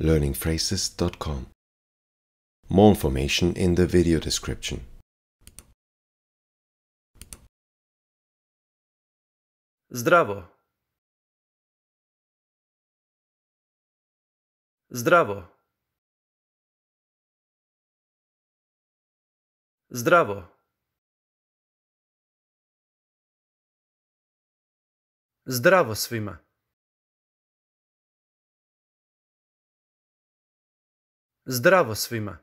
learningphrases.com. More information in the video description. Zdravo. Zdravo. Zdravo. Zdravo svima. Zdravo svima!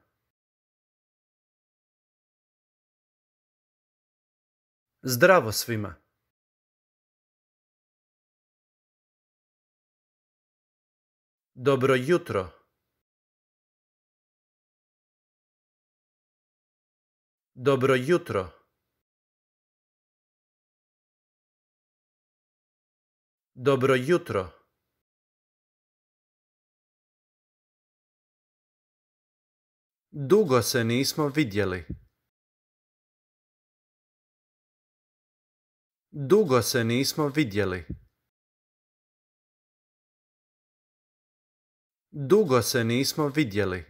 Zdravo svima! Dobro jutro! Dobro jutro! Dobro jutro! Dugo se nismo vidjeli. Dugo se nismo vidjeli. Dugo se nismo vidjeli.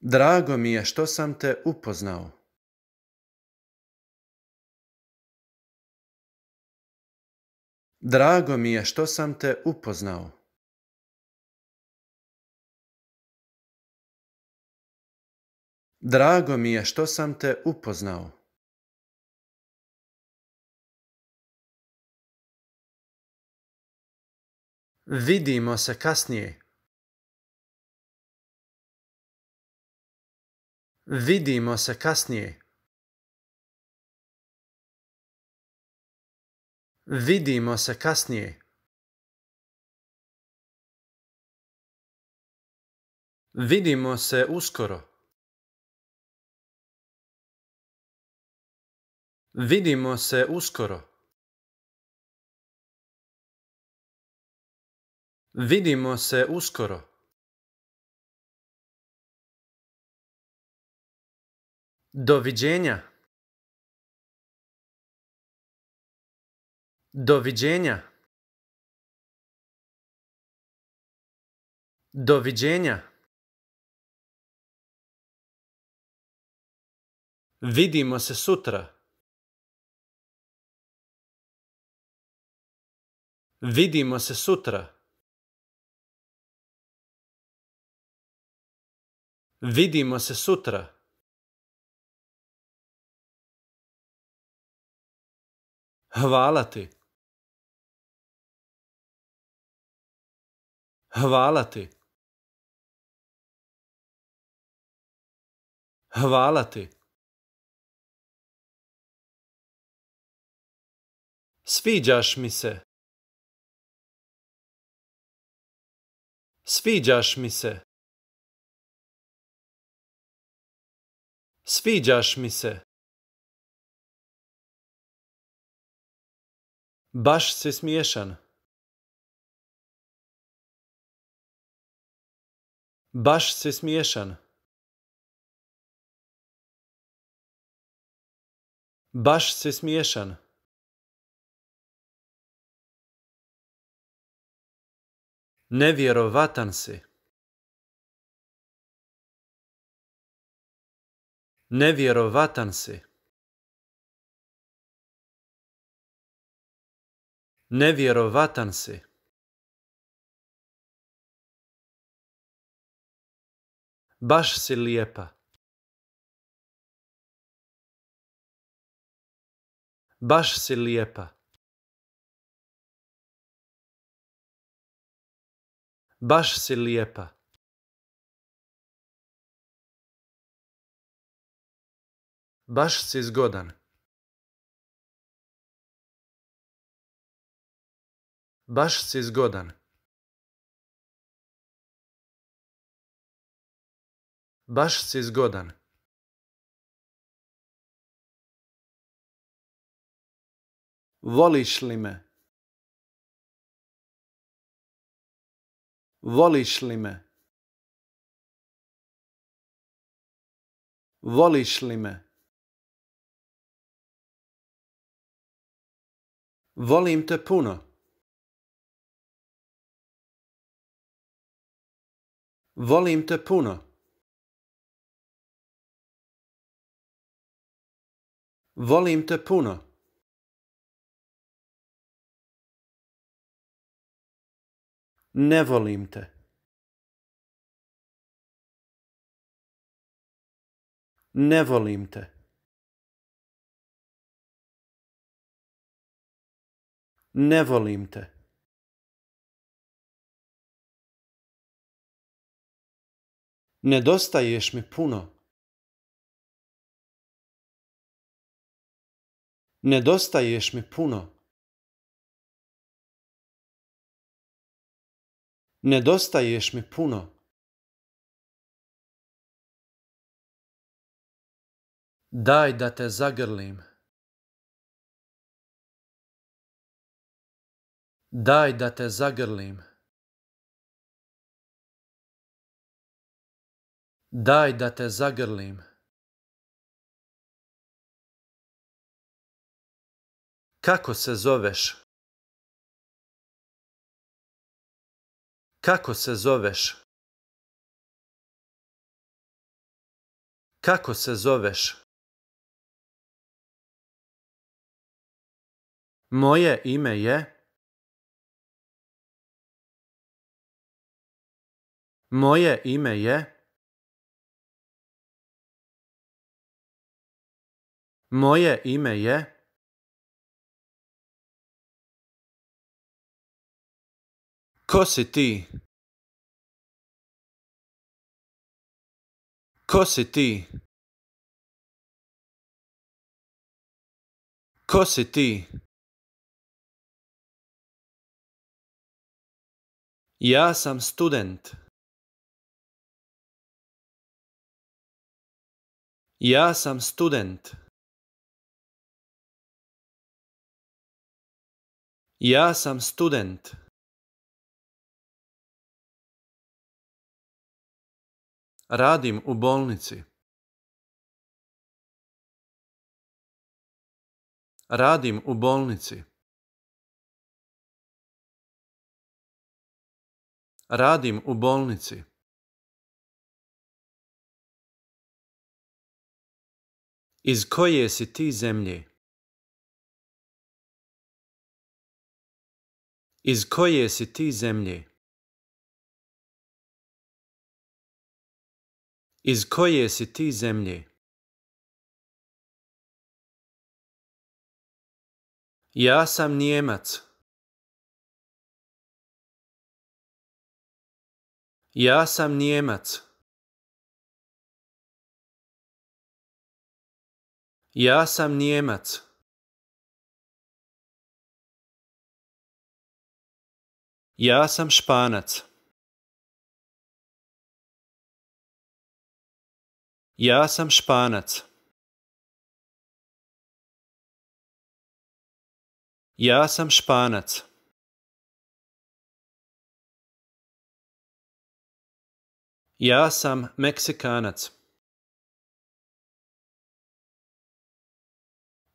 Drago mi je što sam te upoznao. Drago mi je što sam te upoznao. Drago mi je što sam te upoznao. Vidimo se kasnije. Vidimo se kasnije. Vidimo se kasnije. Vidimo se uskoro. Vidimo se uskoro. Vidimo se uskoro. Doviđenja. Doviđenja. Doviđenja. Vidimo se sutra. Vidimo se sutra. Vidimo se sutra. Hvala ti. Hvala ti. Hvala ti. Sviđaš mi se. Sviđaš mi se. Sviđaš mi se. Baš si smiješan. Baš se smiješan. Baš se smiješan. Nevjerovatan si. Nevjerovatan si. Nevjerovatan si. Baš si lijepa. Baš si lijepa. Baš si lijepa. Baš si zgodan. Baš si zgodan. Baš si zgodan. Voliš li me? Voliš li me? Voliš li me? Volim te puno. Volim te puno. Volim te puno. Ne volim te. Ne volim te. Ne te. Nedostaješ mi puno. Nedostaješ mi puno. Nedostaješ mi puno. Daj da te zagrlim. Daj da te zagrlim. Daj da te zagrlim. Kako se zoveš? Kako se zoveš? Kako se zoveš? Moje ime je Moje ime je Moje ime je Ko si ti? Ko si ti? Ko si ti? Ja sam student. Ja sam student. Ja sam student. Radim u bolnici. Radim u bolnici. Radim u bolnici. Iz koje si ti zemlje? Iz koje si ti zemlje? Iz koje si ti zemlje? Ja sam Nijemac. Ja sam Nijemac. Ja sam Nijemac. Ja sam Španac. Ja sam Španac. Ja sam Španac. Ja sam Meksikanac.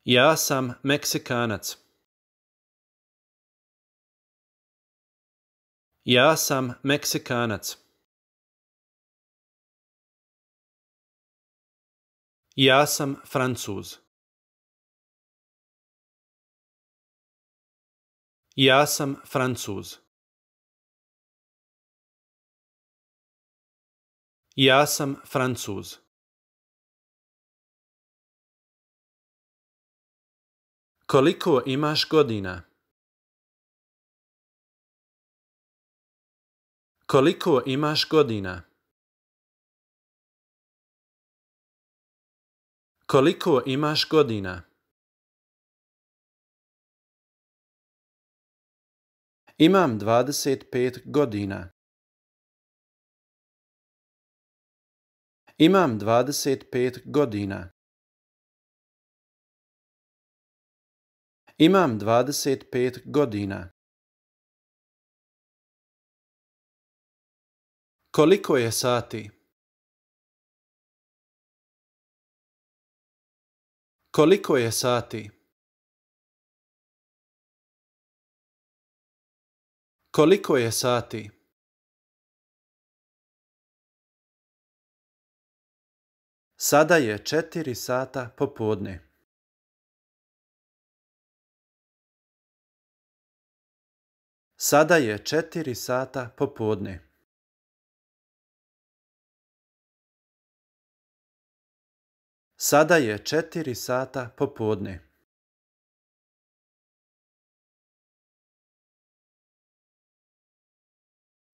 Ja sam Meksikanac. Ja sam Meksikanac. Ja sam Francuz. Ja sam Francuz. Ja sam Francuz. Koliko imaš godina? Koliko imaš godina? Koliko imaš godina? Imam 25 godina. Imam 25 godina. Imam 25 godina. Koliko je sati? Koliko je sati? Koliko je sati? Sada je četiri sata popodne. Sada je četiri sata popodne. Sada je četiri sata popodne.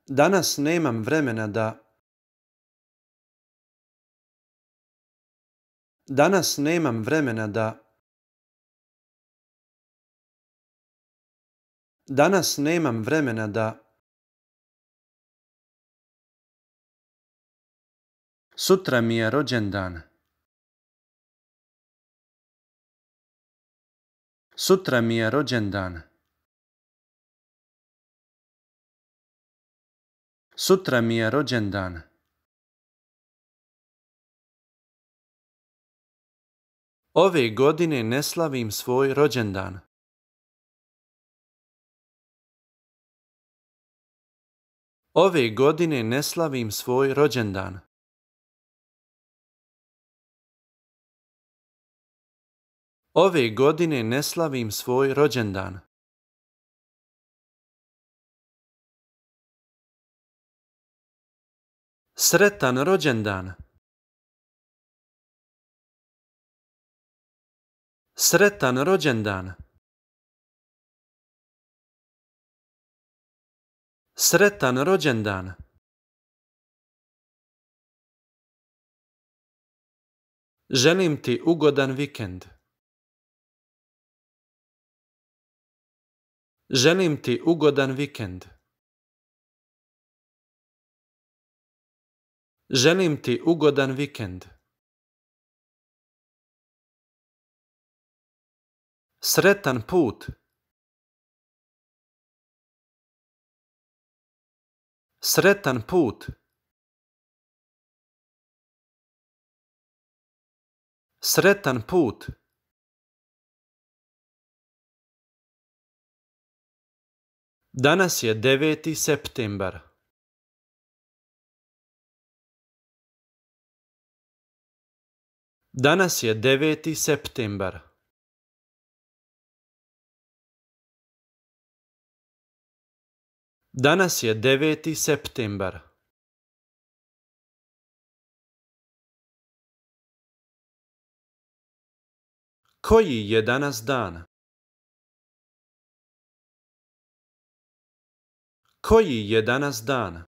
Danas nemam vremena da... Danas nemam vremena da... Danas nemam vremena da... Sutra mi je rođendan. Sutra mi je rođendan. Sutra mi je rođendan. Ove godine ne slavim svoj rođendan. Ove godine ne slavim svoj rođendan. Ove godine ne slavim svoj rođendan. Sretan rođendan. Sretan rođendan. Sretan rođendan. Želim ti ugodan vikend. Želim ti ugodan vikend. Želim ti ugodan vikend. Sretan put. Sretan put. Sretan put. Danas je 9. septembar. Danas je 9. septembar. Danas je 9. septembar. Koji je danas dan? Koji je danas dan?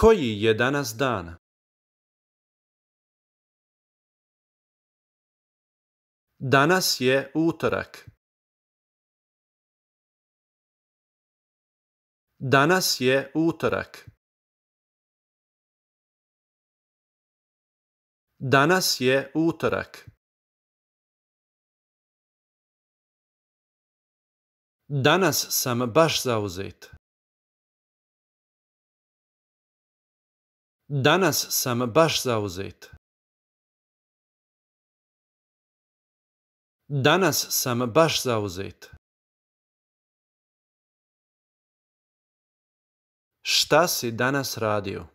Koji je danas dan? Danas je utorak. Danas je utorak. Danas je utorak. Danas sam baš zauzet. Danas sam baš zauzet. Danas sam baš zauzet. Šta si danas radio?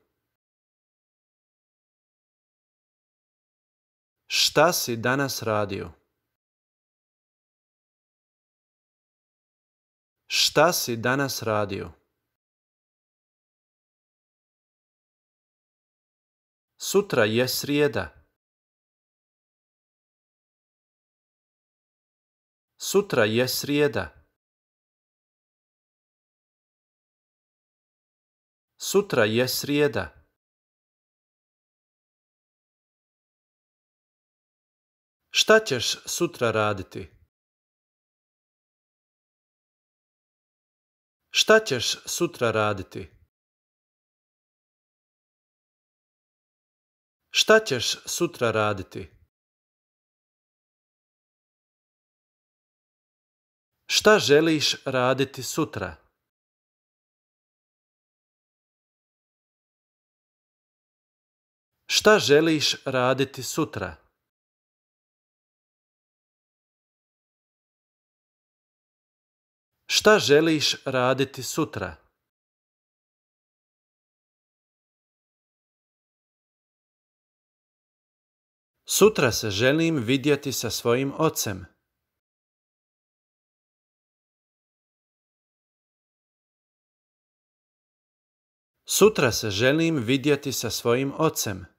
Šta si danas radio? Šta si danas radio? Sutra je srijeda. Sutra je srijeda. Sutra je srijeda. Šta ćeš sutra raditi? Šta ćeš sutra raditi? Šta ćeš sutra raditi? Šta želiš raditi sutra? Šta želiš raditi sutra? Šta želiš raditi sutra? Sutra se želim vidjeti sa svojim ocem. Sutra se želim vidjeti sa svojim ocem.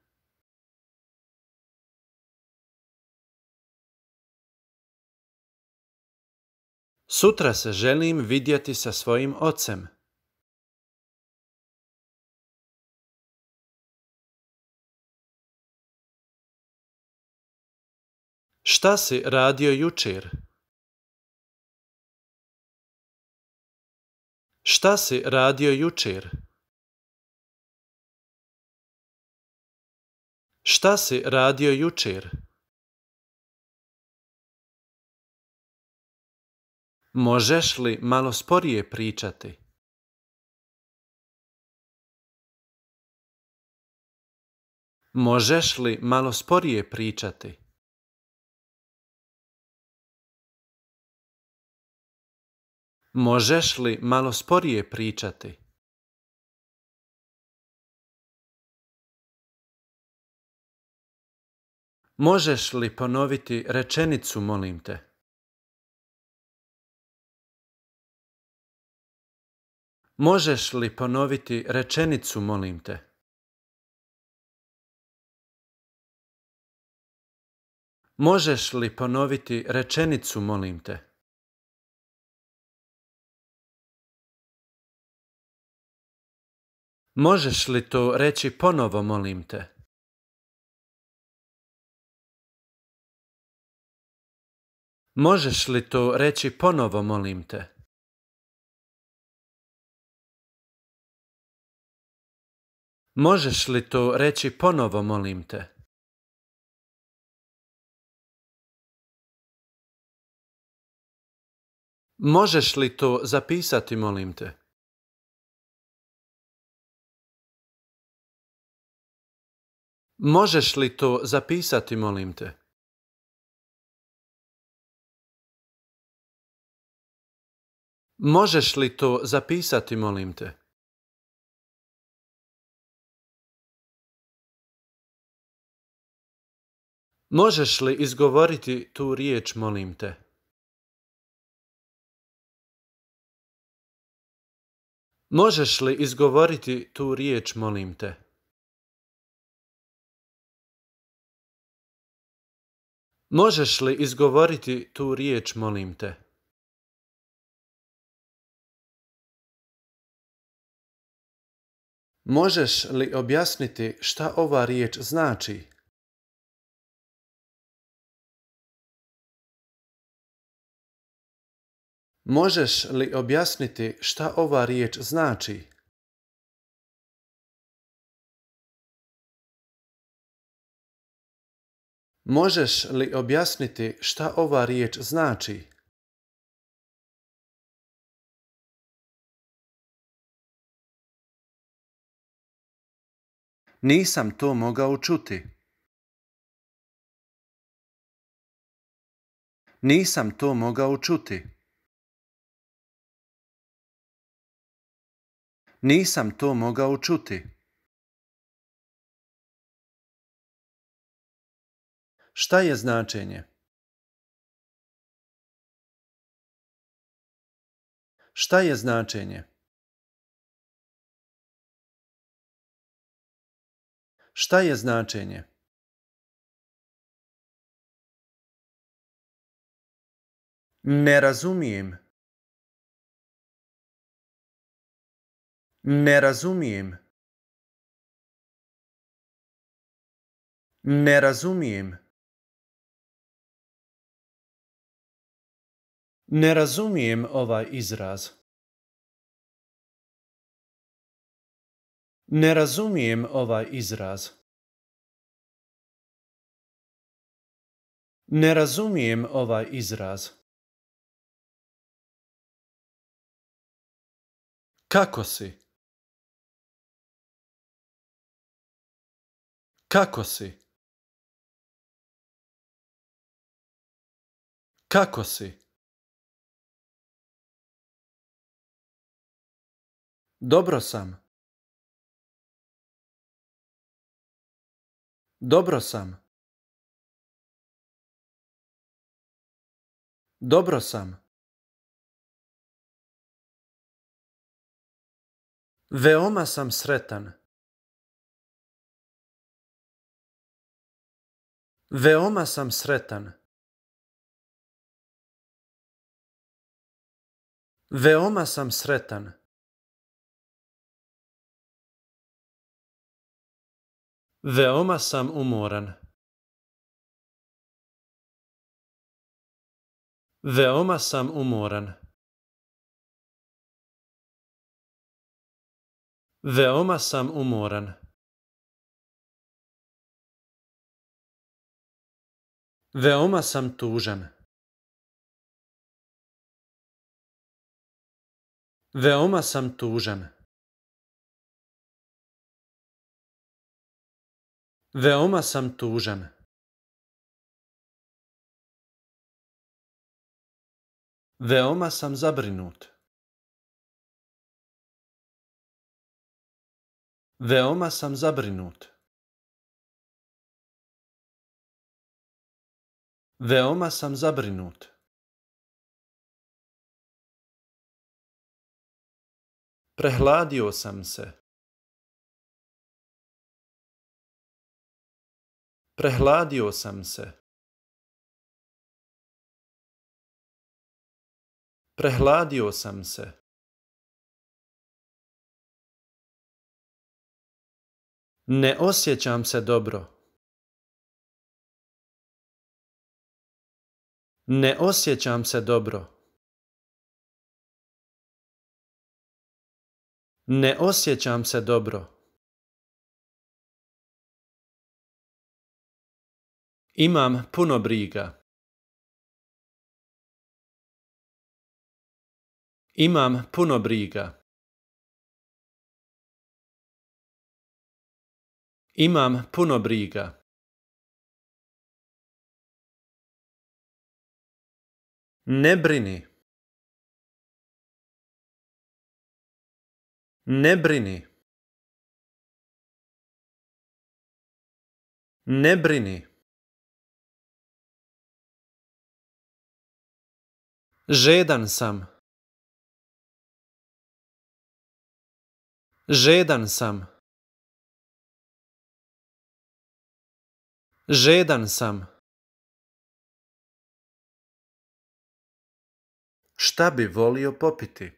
Sutra se želim vidjeti sa svojim ocem. Šta si radio jučer? Šta si radio jučer? Šta si radio jučer? Možeš li malo sporije pričati? Možeš li malo sporije pričati? Možeš li malo sporije pričati? Možeš li ponoviti rečenicu, molim te? Možeš li ponoviti rečenicu, molim te? Možeš li ponoviti rečenicu, molim te? Možeš li to reći ponovo, molim te? Možeš li to reći ponovo, molim te? Možeš li to reći ponovo, molim te? Možeš li to zapisati, molim te? Možeš li to zapisati, molim te? Možeš li to zapisati, molim te? Možeš li izgovoriti tu riječ, molim te? Možeš li izgovoriti tu riječ, molim te? Možeš li izgovoriti tu riječ, molim te? Možeš li objasniti šta ova riječ znači? Možeš li objasniti šta ova riječ znači? Možeš li objasniti šta ova riječ znači? Nisam to mogao čuti. Nisam to mogao čuti. Nisam to mogao čuti. Šta je značenje? Šta je značenje? Šta je značenje? Ne razumijem. Ne razumijem. Ne razumijem. Ne razumijem ovaj izraz. Ne razumijem ovaj izraz. Ne razumijem ovaj izraz. Kako si? Kako si? Kako si? Dobro sam. Dobro sam. Dobro sam. Veoma sam sretan. ועומס המסרטן ועומס המסרטן ועומס sam umoran ועומס sam umoran ועומס sam umoran Veoma sam tužan. Veoma sam tužan. Veoma sam tužan. Veoma sam zabrinut. Veoma sam zabrinut. Veoma sam zabrinut. Prehladio sam se. Prehladio sam se. Prehladio sam se. Ne osjećam se dobro. Ne osjećam se dobro. Ne osjećam se dobro. Imam puno briga. Imam puno briga. Imam puno briga. Ne brini. Ne brini. Ne brini. Žedan sam. Žedan sam. Žedan sam. Šta bi volio popiti?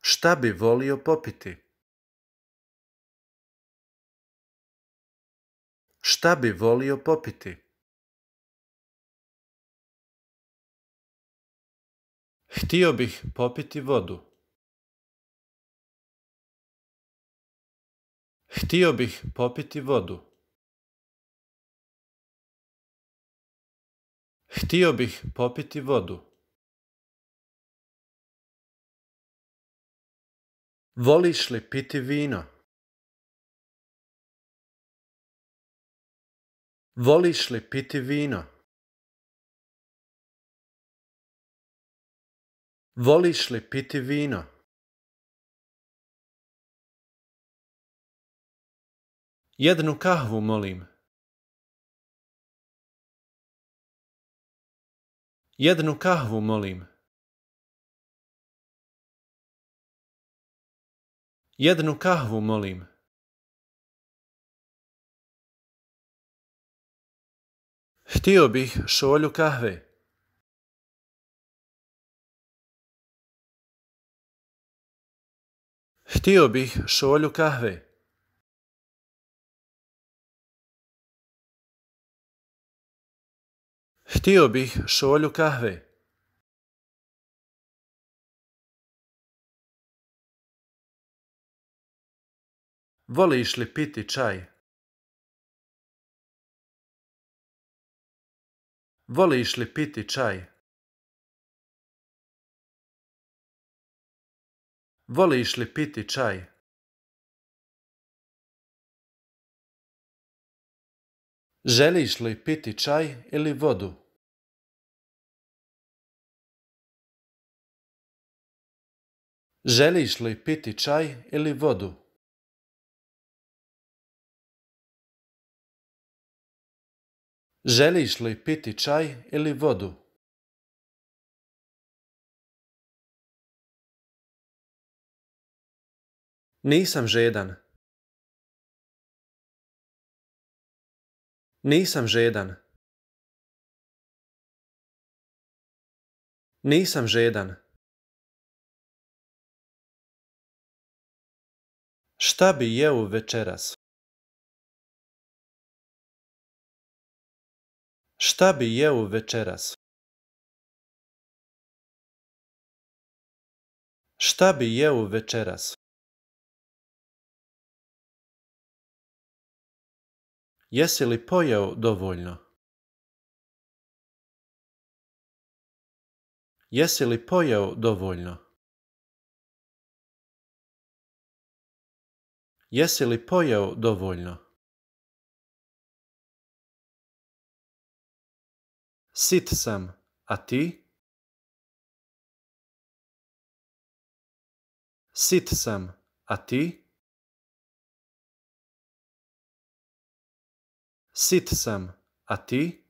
Šta bi volio popiti? Šta bi volio popiti? Htio bih popiti vodu. Htio bih popiti vodu. Htio bih popiti vodu. Voliš li piti vino? Voliš li piti vino? Voliš li piti vino? Jednu kahvu molim. Jednu kahvu, molim. Jednu kahvu, molim. Htio bih šolju kahve. Htio bih šolju kahve. Htio bih šolju kahve. Voliš li piti čaj? Voliš li piti čaj? Voliš li piti čaj? Želiš li piti čaj ili vodu? Želiš li piti čaj ili vodu? Želiš li piti čaj ili vodu? Nisam žedan. Nisam žedan. Nisam žedan. Šta bi jeo večeras? Šta bi jeo večeras? Šta bi jeo večeras? Jesi li pojeo dovoljno? Jesi li pojeo dovoljno? Jesi li pojeo dovoljno? Sit sam, a ti? Sit sam, a ti? Sit sam, a ti?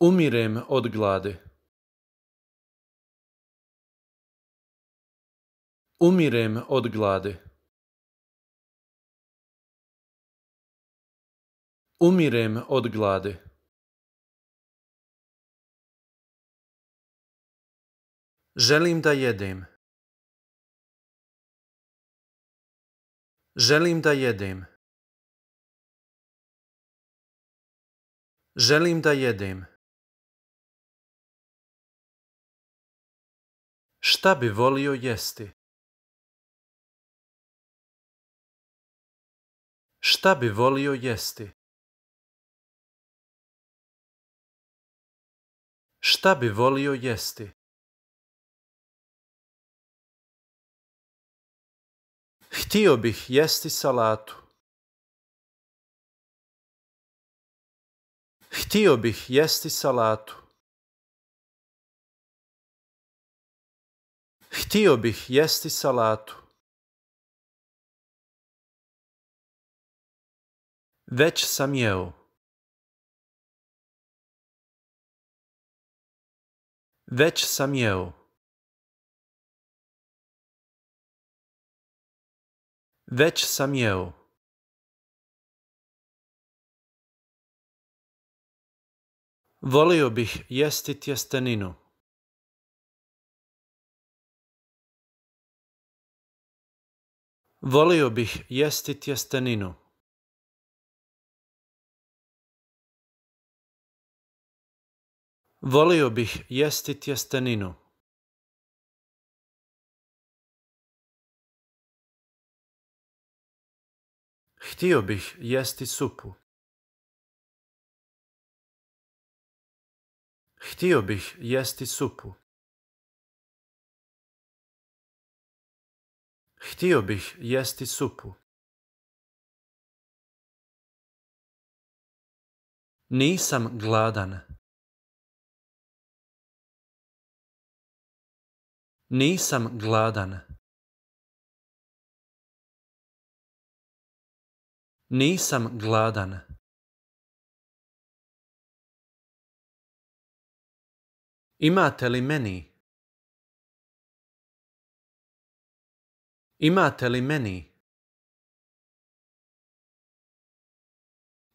Umirem od glade. Umirem od gladi. Umirem od gladi. Želim da jedem. Želim da jedem. Želim da jedem. Šta bi volio jesti? Šta bi volio jesti? Šta bi volio jesti? Htio bih jesti salatu. Htio bih jesti salatu. Htio bih jesti salatu. Već sam jeo. Već sam jeo. Već sam jeo. Volio bih jesti tjesteninu. Volio bih jesti tjesteninu. Volio bih jesti tjesteninu. Htio bih jesti supu. Htio bih jesti supu. Htio bih jesti supu. Nisam gladan. Nisam gladan. Nisam gladan. Imate li meni? Imate li meni?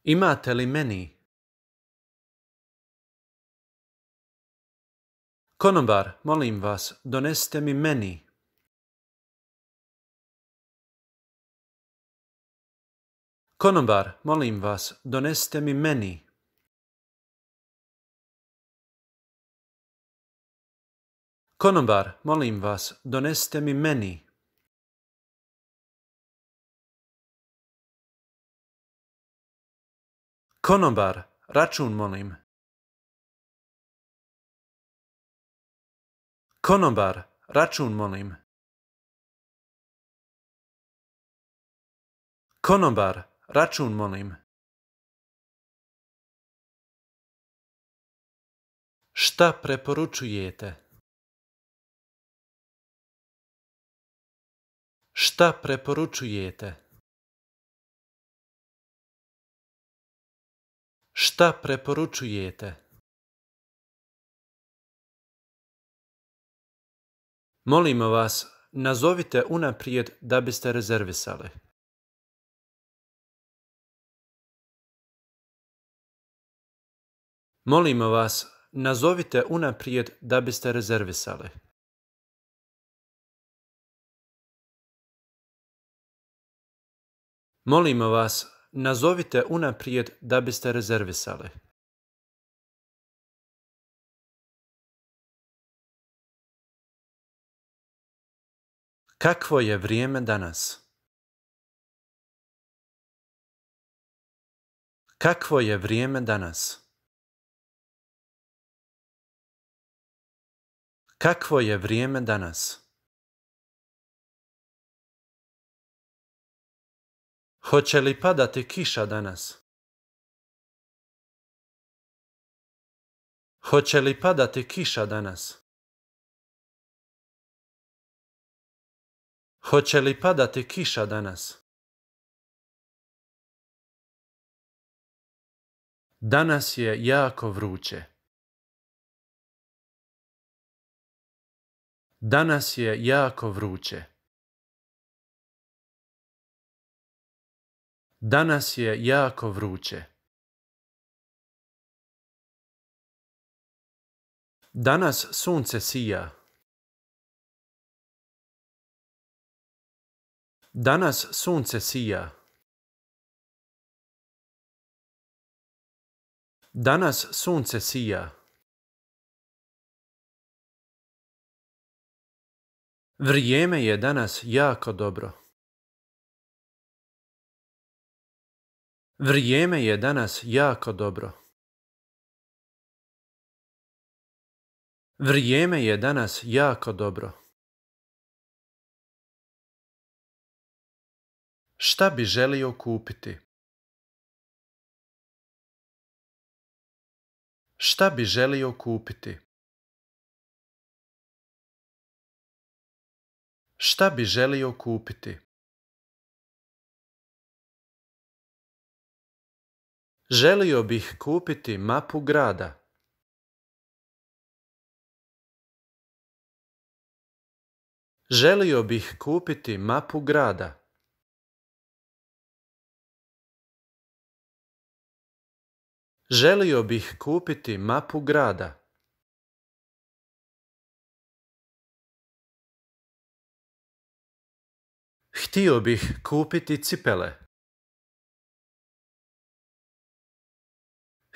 Imate li meni? Konobar, molim vas, donesite mi meni. Konobar, molim vas, donesite mi meni. Konobar, molim vas, donesite mi meni. Konobar, račun molim. Konobar, račun molim. Konobar, račun molim. Šta preporučujete? Šta preporučujete? Šta preporučujete? Molimo vas, nazovite unaprijed da biste rezervisali. Molimo vas, nazovite unaprijed da biste rezervisali. Molimo vas, nazovite unaprijed da biste rezervisali. Kakvo je vrijeme danas? Kakvo je vrijeme danas? Kakvo je vrijeme danas? Hoće li padati kiša danas? Hoće li padati kiša danas? Hoće li padati kiša danas? Danas je jako vruće. Danas je jako vruće. Danas je jako vruće. Danas sunce sija. Danas sunce sija. Danas sunce sija. Vrijeme je danas jako dobro. Vrijeme je danas jako dobro. Vrijeme je danas jako dobro. Šta bi želio kupiti? Šta bi želio kupiti? Šta bi želio kupiti? Želio bih kupiti mapu grada. Želio bih kupiti mapu grada. Želio bih kupiti mapu grada. Htio bih kupiti cipele.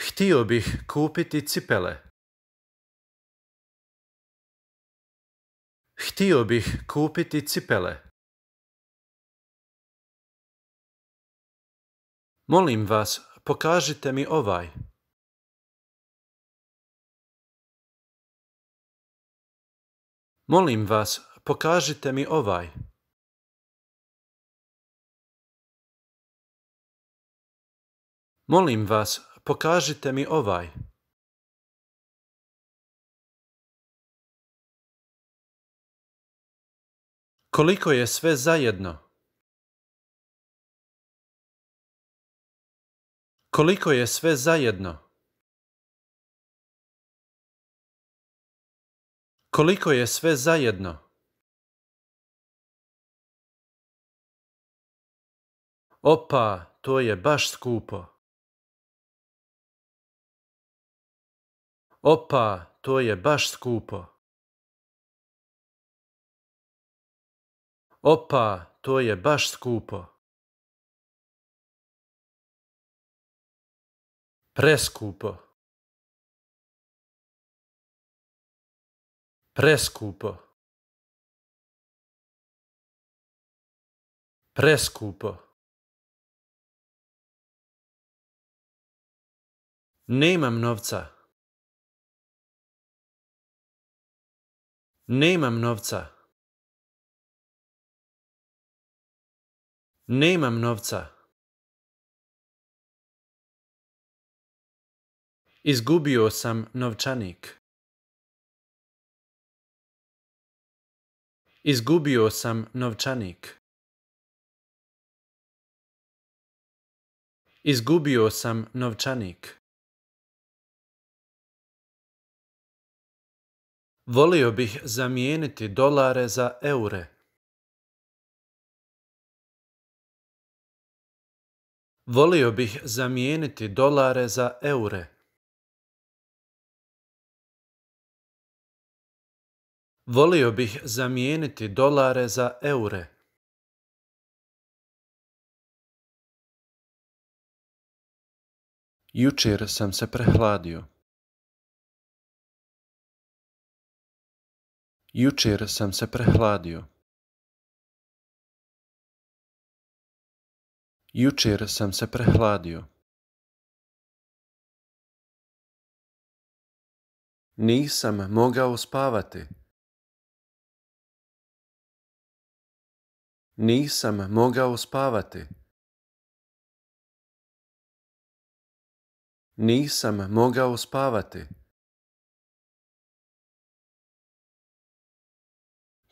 Htio bih kupiti cipele. Htio bih kupiti cipele. Molim vas, pokažite mi ovaj. Molim vas, pokažite mi ovaj. Molim vas, pokažite mi ovaj. Koliko je sve zajedno? Koliko je sve zajedno? Koliko je sve zajedno? Opa, to je baš skupo. Opa, to je baš skupo. Opa, to je baš skupo. Prescupo. Prescupo. Prescupo. Nemam novca. Nemam novca. Nemam novca. Izgubio sam novčanik. Izgubio sam novčanik. Izgubio sam novčanik. Volio bih zamijeniti dolare za eure. Volio bih zamijeniti dolare za eure. Volio bih zamijeniti dolare za eure. Jučer sam se prehladio. Jučer sam se prehladio. Jučer sam se prehladio. Nisam mogao spavati. Nisam mogao spavati. Nisam mogao spavati.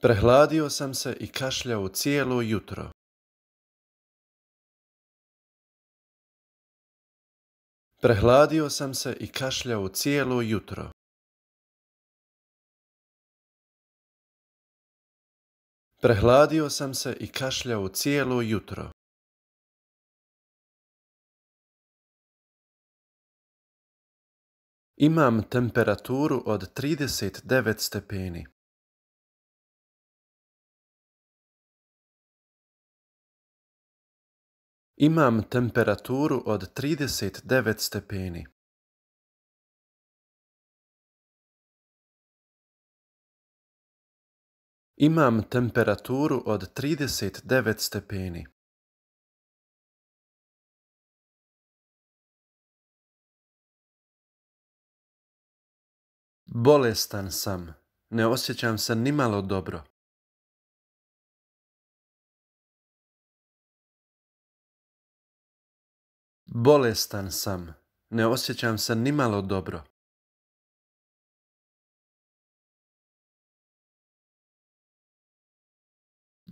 Prehladio sam se i kašljao cijelo jutro. Prehladio sam se i kašljao cijelo jutro. Prehladio sam se i kašljao cijelo jutro. Imam temperaturu od 39 stepeni. Imam temperaturu od 39 stepeni. Imam temperaturu od 39 stepeni. Bolestan sam. Ne osjećam se nimalo dobro. Bolestan sam. Ne osjećam se nimalo dobro.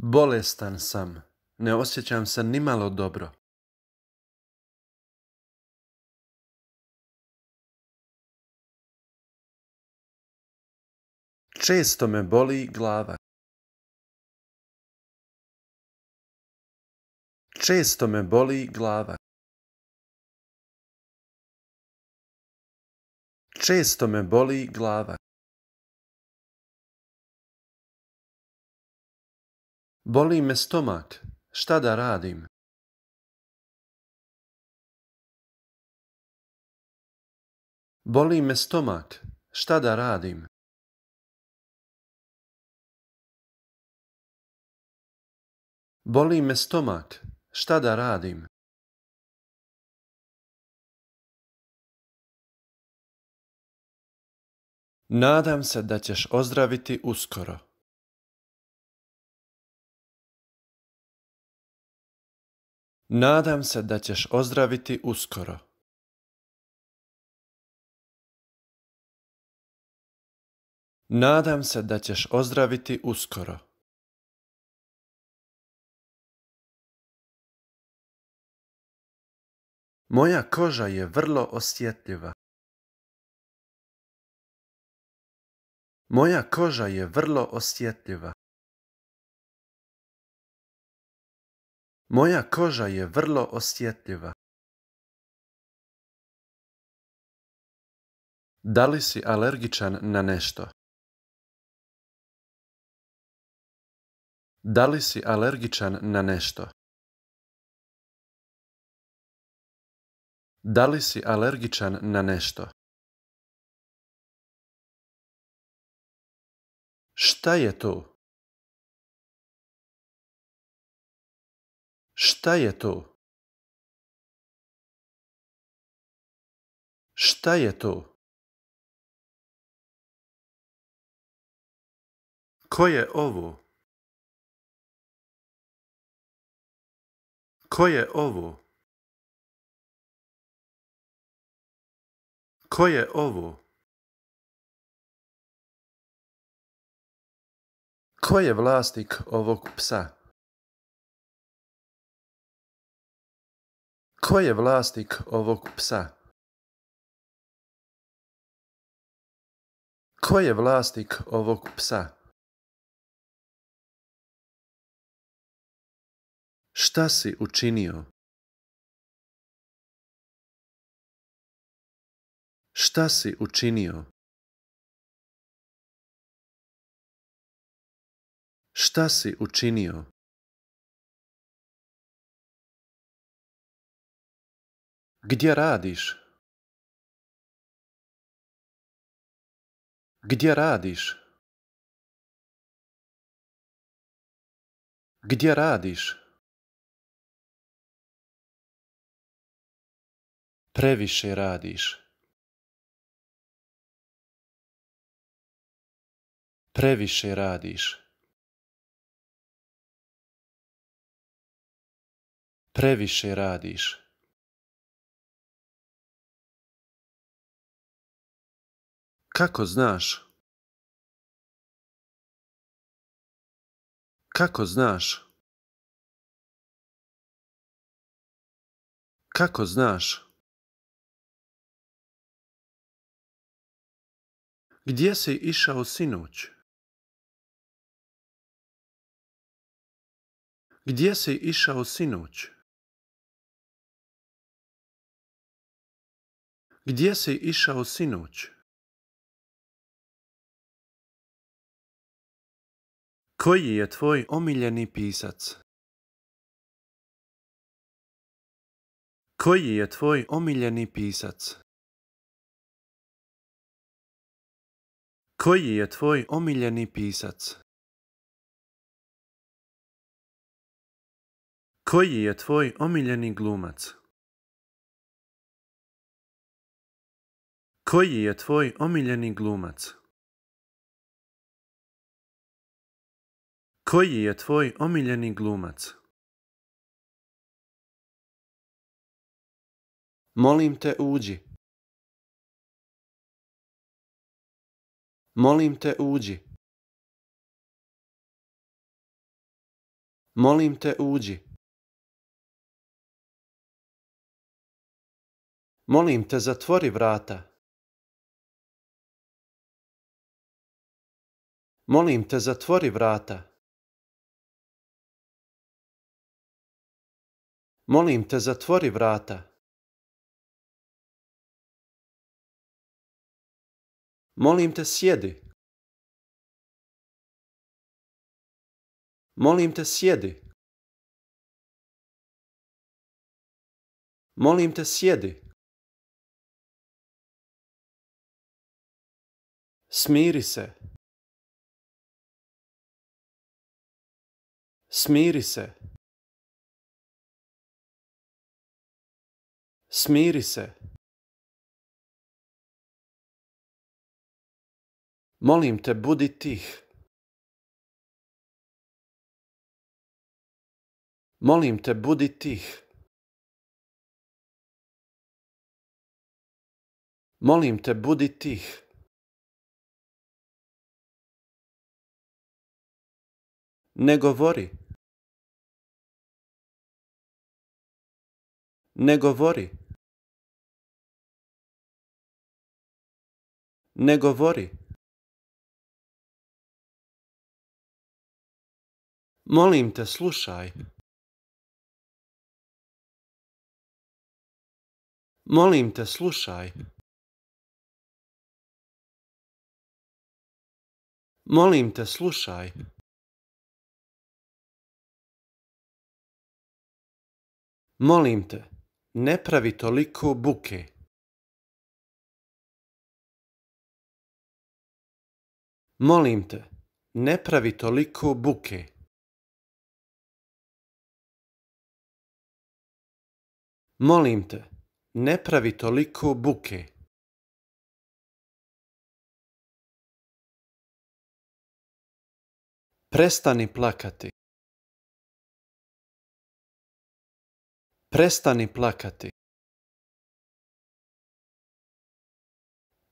Bolestan sam. Ne osjećam se malo dobro. Često me boli glava. Često me boli glava. Često me boli glava. Boli me stomak. Šta da radim? Boli me stomak. Šta da radim? Boli me stomak. Šta da radim? Nadam se da ćeš ozdraviti uskoro. Nadam se da ćeš ozdraviti uskoro. Nadam se da ćeš ozdraviti uskoro. Moja koža je vrlo osjetljiva. Moja koža je vrlo osjetljiva. Moja koža je vrlo osjetljiva. Da li si alergičan na nešto? Da li si alergičan na nešto? Da li si alergičan na nešto? Šta je to? Šta je to? Šta je to? Ko je ovo? Ko je ovo? Ko je ovo? Ko je vlasnik ovog psa? Ko je vlasnik ovog psa? Ko je vlasnik ovog psa? Šta si učinio? Šta si učinio? Šta si učinio? Gdje radiš? Gdje radiš? Gdje radiš? Previše radiš. Previše radiš. Previše radiš. Kako znaš? Kako znaš? Kako znaš? Gdje si išao sinoć? Gdje si išao sinoć? Gdje si išao sinoć? Koji je tvoj omiljeni pisac? Koji je tvoj omiljeni pisac? Koji je tvoj omiljeni pisac? Koji je tvoj omiljeni glumac? Koji je tvoj omiljeni glumac? Koji je tvoj omiljeni glumac? Molim te uđi. Molim te uđi. Molim te uđi. Molim te zatvori vrata. Molim te zatvori vrata. Molim te, zatvori vrata. Molim te, sjedi. Molim te, sjedi. Molim te, sjedi. Smiri se. Smiri se. Smiri se. Molim te, budi tih. Molim te, budi tih. Molim te, budi tih. Ne govori. Ne govori. Ne govori. Molim te, slušaj. Molim te, slušaj. Molim te, slušaj. Molim te, ne pravi toliko buke. Molim te, ne pravi toliko buke. Molim te, ne pravi toliko buke. Prestani plakati. Prestani plakati.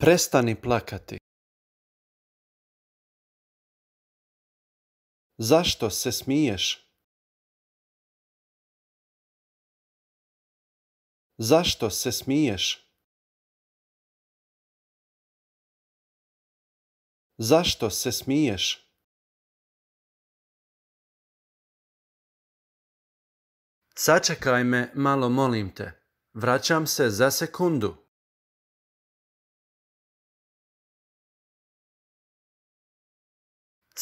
Prestani plakati. Zašto se smiješ? Zašto se smiješ? Zašto se smiješ? Sačekaj me, malo molim te. Vraćam se za sekundu.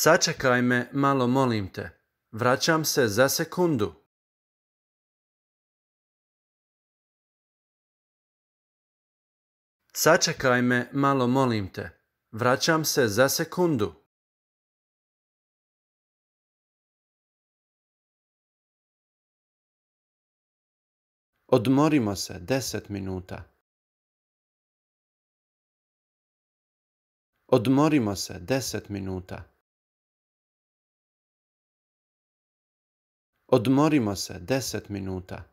Sačekaj me malo molim te. Vraćam se za sekundu. Sačekaj me malo molim te. Vraćam se za sekundu. Odmorimo se deset minuta. Odmorimo se deset minuta. Odmorimo se deset minuta.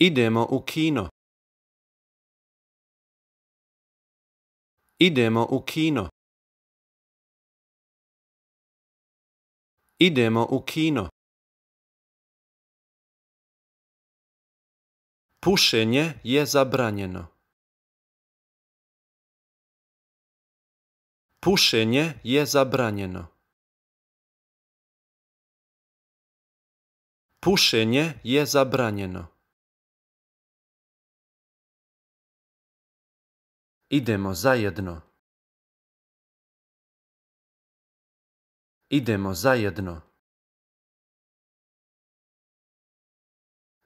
Idemo u kino. Idemo u kino. Idemo u kino. Pušenje je zabranjeno. Pušenje je zabranjeno. Pušenje je zabranjeno. Idemo zajedno. Idemo zajedno.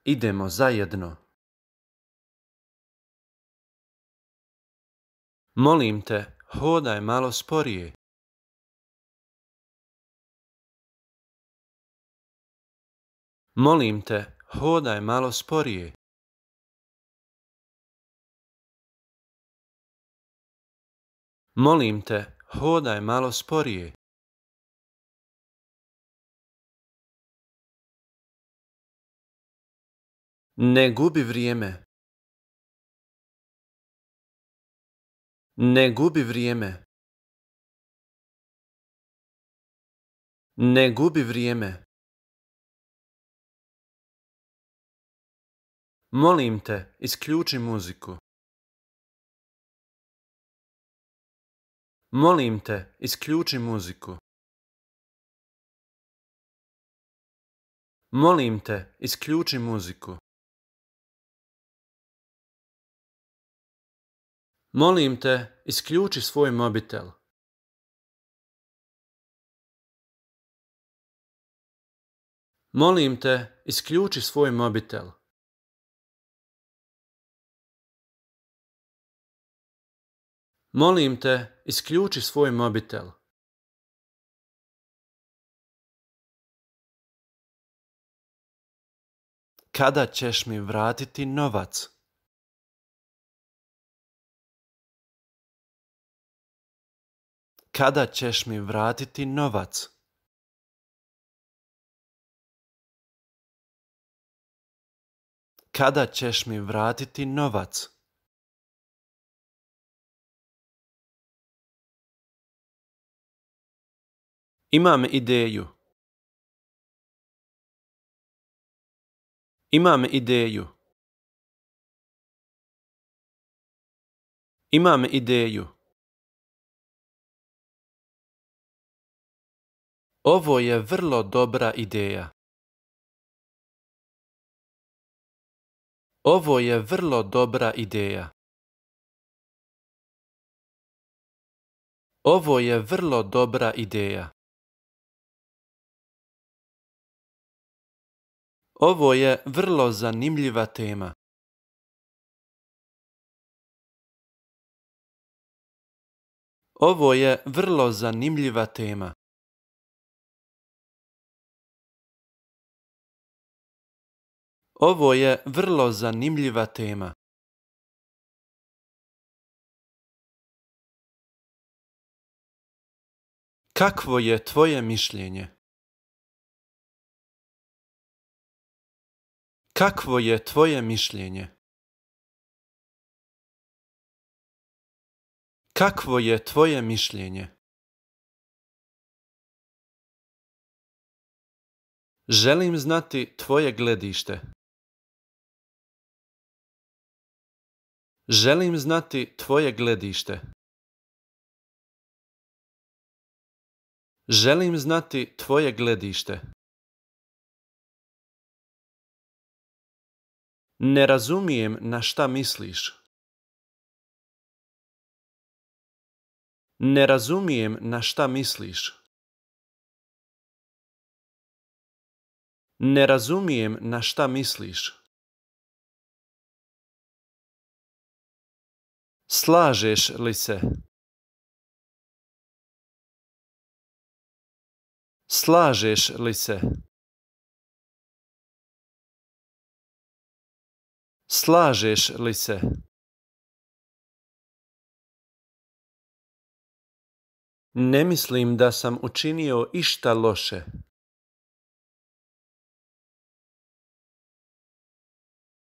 Idemo zajedno. Molim te, Hodaj malo sporije. Molim te, hodaj malo sporije. Molim te, hodaj malo sporije. Ne gubi vrijeme. Ne gubi vrijeme. Ne gubi vrijeme. Molim te, isključi muziku. Molim te, isključi muziku. Molim te, isključi muziku. Molim te, isključi svoj mobitel. Molim te, isključi svoj mobitel. Molim te, isključi svoj mobitel. Kada ćeš mi vratiti novac? Kada ćeš mi vratiti novac? Kada ćeš mi vratiti novac? Imam ideju. Imam ideju. Imam ideju. Ovo je vrlo dobra ideja. Ovo je vrlo dobra ideja. Ovo je vrlo dobra ideja. Ovo je vrlo zanimljiva tema. Ovo je vrlo zanimljiva tema. Ovo je vrlo zanimljiva tema. Kakvo je tvoje mišljenje? Kakvo je tvoje mišljenje? Kakvo je tvoje mišljenje? Želim znati tvoje gledište. Želim znati tvoje gledište. Želim znati tvoje gledište. Ne razumijem na šta misliš. Ne razumijem na šta misliš. Ne razumijem na šta misliš. Slažeš li se? Slažeš li se? Slažeš li se? Ne mislim da sam učinio išta loše.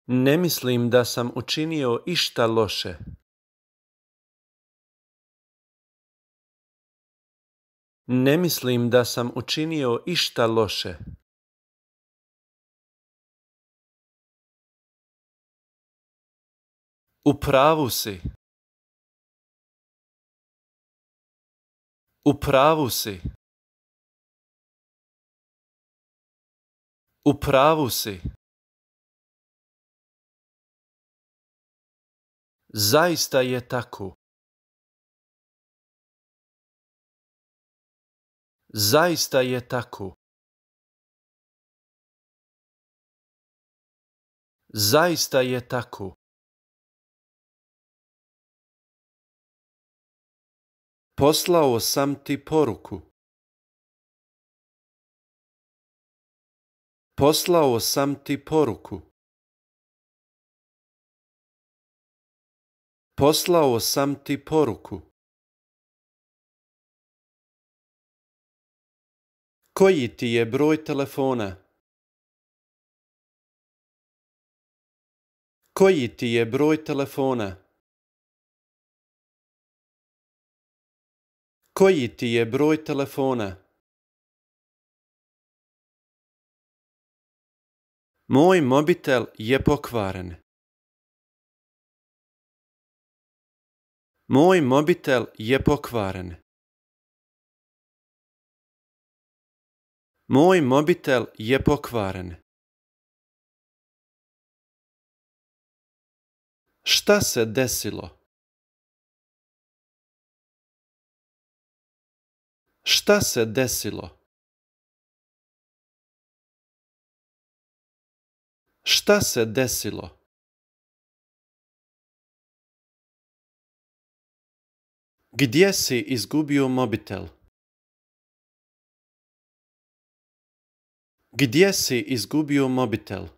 Ne mislim da sam učinio išta loše. Ne mislim da sam učinio išta loše. U pravu si. U pravu si. U pravu si. Zaista je tako. Zaista je tako. Zaista je tako. Poslao sam ti poruku. Poslao sam ti poruku. Poslao sam ti poruku. Koji ti je broj telefona? Koji ti je broj telefona? Koji ti je broj telefona? Moj mobitel je pokvaren. Moj mobitel je pokvaren. Moj mobitel je pokvaren. Šta se desilo? Šta se desilo? Šta se desilo? Gdje si izgubio mobitel? Gdje si izgubio mobitel?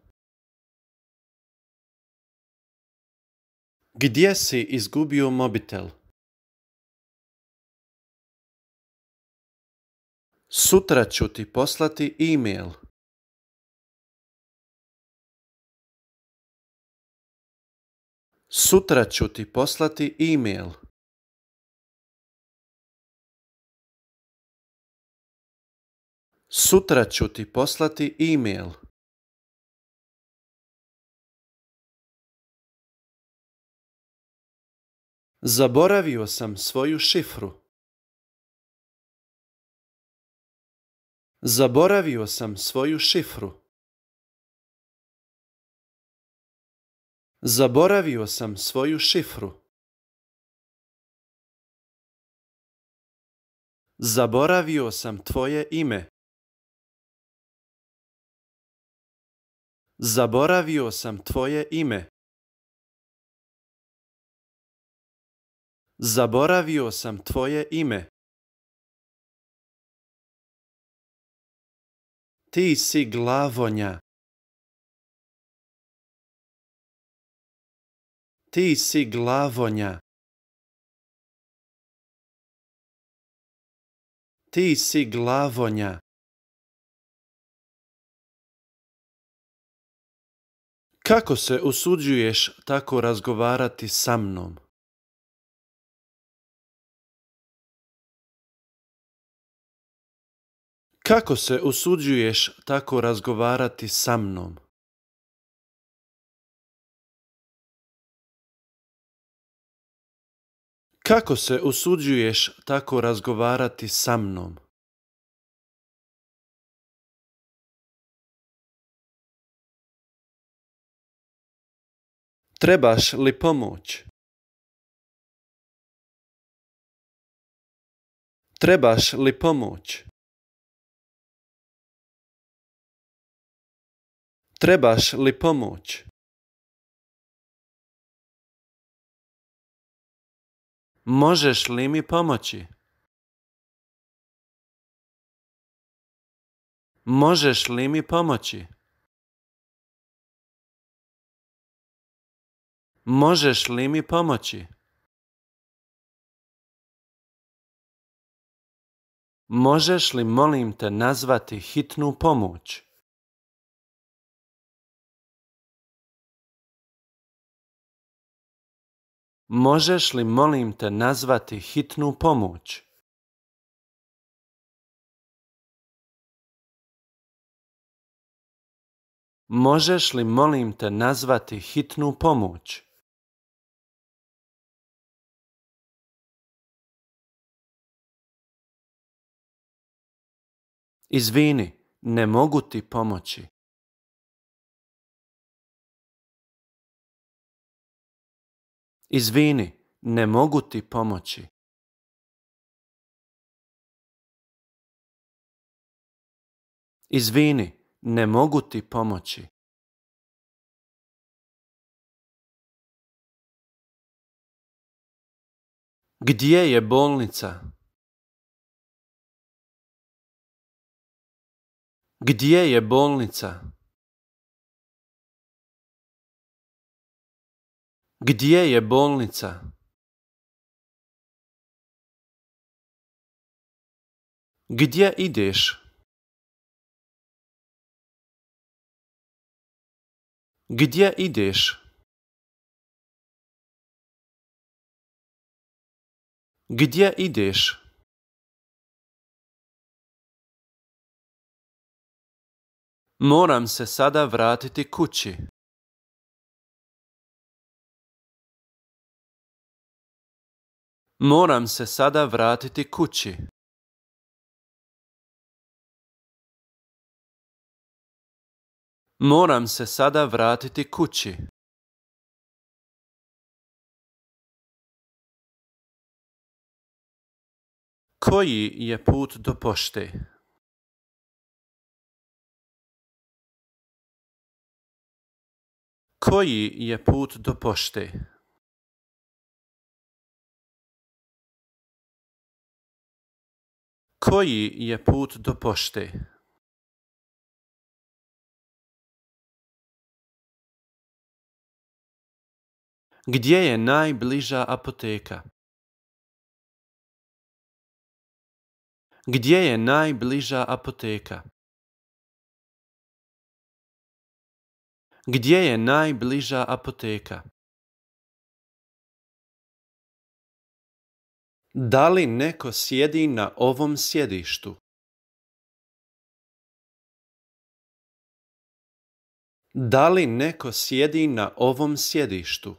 Gdje si izgubio mobitel? Sutra ću ti poslati e-mail. Sutra ću ti poslati e-mail. Sutra ću ti poslati e-mail. Zaboravio sam svoju šifru. Zaboravio sam svoju šifru. Zaboravio sam svoju šifru. Zaboravio sam tvoje ime. Zaboravio sam tvoje ime. Zaboravio sam tvoje ime. Ti si glavonja. Ti si glavonja. Ti si glavonja. Kako se usuđuješ tako razgovarati sa mnom? Kako se usuđuješ tako razgovarati sa mnom? Kako se usuđuješ tako razgovarati sa mnom? Trebaš li pomoć? Trebaš li pomoć? Trebaš li pomoć? Možeš li mi pomoći? Možeš li mi pomoći? Možeš li mi pomoći? Možeš li molim te nazvati hitnu pomoć? Možeš li molim te nazvati hitnu pomoć? Možeš li molim te nazvati hitnu pomoć? Izvini, ne mogu ti pomoći. Izvini, ne mogu ti pomoći. Izvini, ne mogu ti pomoći. Gdje je bolnica? Gdje je bolnica? Gdje je bolnica? Gdje ideš? Gdje ideš? Gdje ideš? Moram se sada vratiti kući. Moram se sada vratiti kući. Moram se sada vratiti kući. Koji je put do pošte? Koji je put do pošte? Koji je put do pošte? Gdje je najbliža apoteka? Gdje je najbliža apoteka? Gdje je najbliža apoteka? Da li neko sjedi na ovom sjedištu? Da li neko sjedi na ovom sjedištu?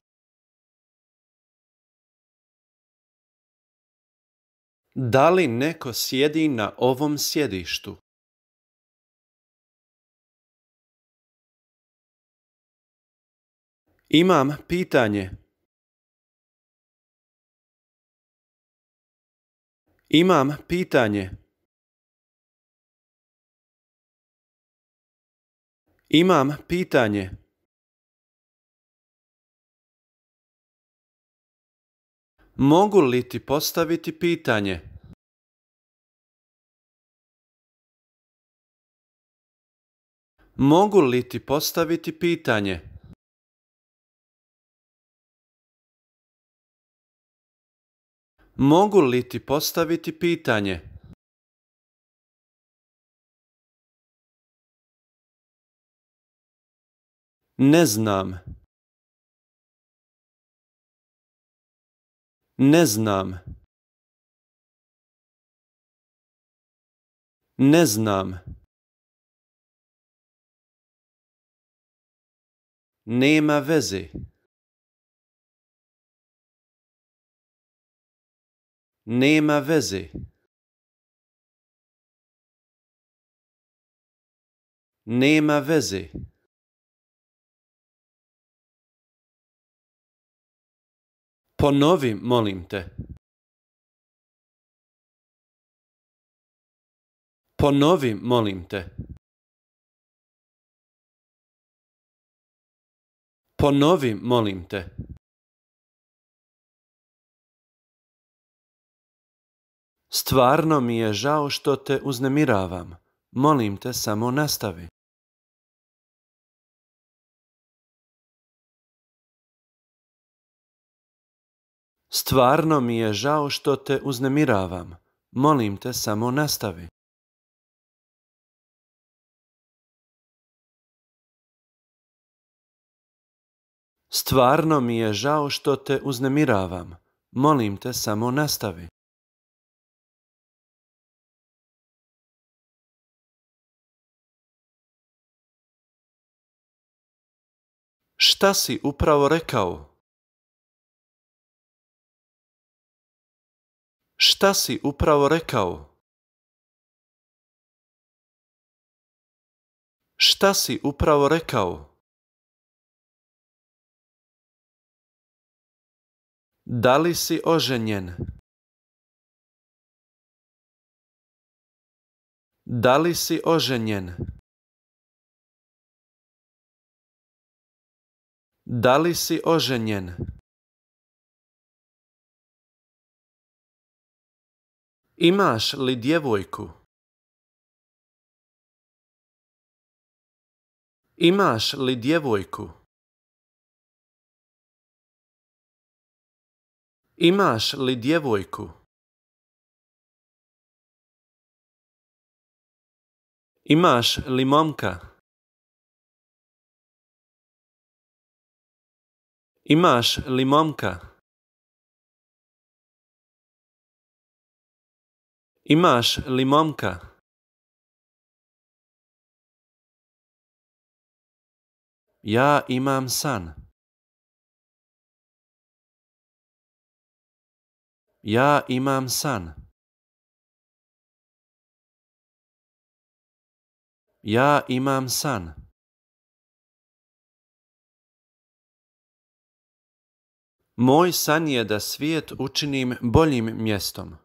Da li neko sjedi na ovom sjedištu? Imam pitanje. Imam pitanje. Imam pitanje. Mogu li ti postaviti pitanje? Mogu li ti postaviti pitanje? Mogu li ti postaviti pitanje? Ne znam. Ne znam. Ne znam. Nema veze. Nema veze. Nema veze. Ponovi, molim te. Ponovi, molim te. Ponovi, molim te. Stvarno mi je žao što te uznemiravam. Molim te samo nastavi. Stvarno mi je žao što te uznemiravam. Molim te samo nastavi. Stvarno mi je žao što te uznemiravam. Molim te samo nastavi. Šta si upravo rekao? Šta si upravo rekao? Šta si upravo rekao? Da li si oženjen? Da li si oženjen? Da li si oženjen? Imaš li djevojku? Imaš li djevojku? Imaš li djevojku? Imaš li momka? Imaš li momka? Imaš li Ja imam san. Ja imam san. Ja imam san. Moj san je da svijet učinim boljim mjestom.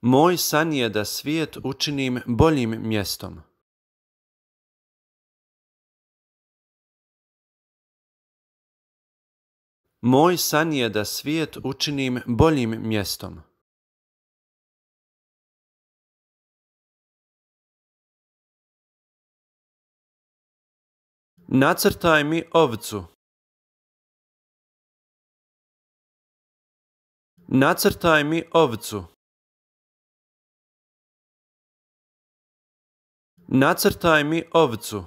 Moj san je da svijet učinim boljim mjestom. Moj san je da svijet učinim boljim mjestom. Nacrtaj mi ovcu. Nacrtaj mi ovcu. Nacrtaj mi ovcu.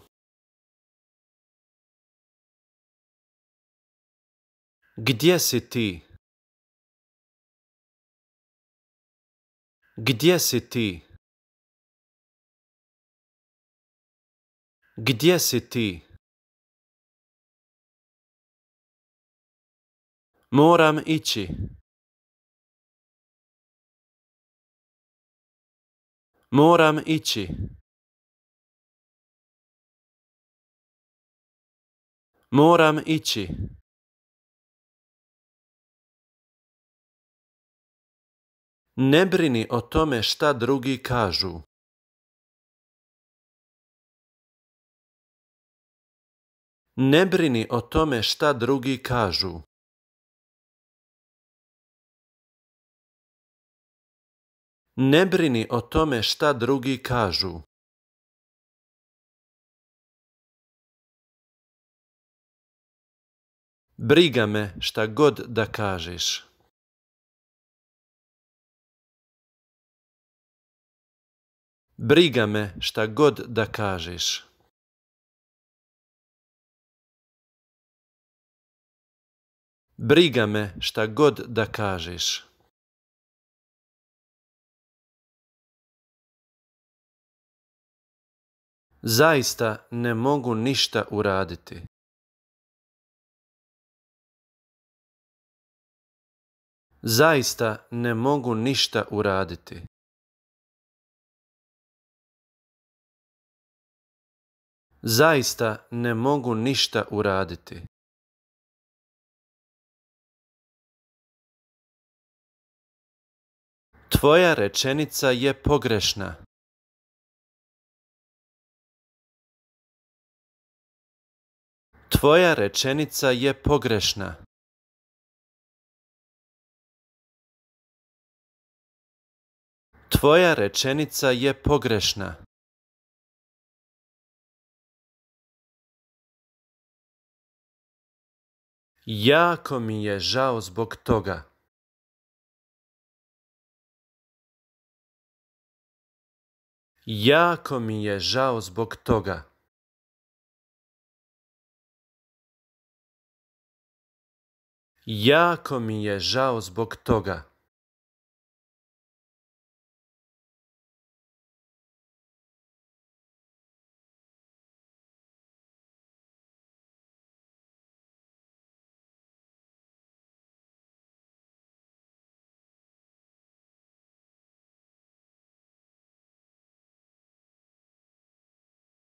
Gdje si ti? Gdje si ti? Gdje si ti? Moram ići. Moram ići. Moram ići. Ne brini o tome šta drugi kažu. Ne brini o tome šta drugi kažu. Ne brini o tome šta drugi kažu. Briga me šta god da kažeš. Briga me šta god da kažeš. Briga me šta god da kažeš. Zaista ne mogu ništa uraditi. Zaista ne mogu ništa uraditi. Zaista ne mogu ništa uraditi. Tvoja rečenica je pogrešna. Tvoja rečenica je pogrešna. Tvoja rečenica je pogrešna. Jako mi je žao zbog toga. Jako mi je žao zbog toga. Jako mi je žao zbog toga.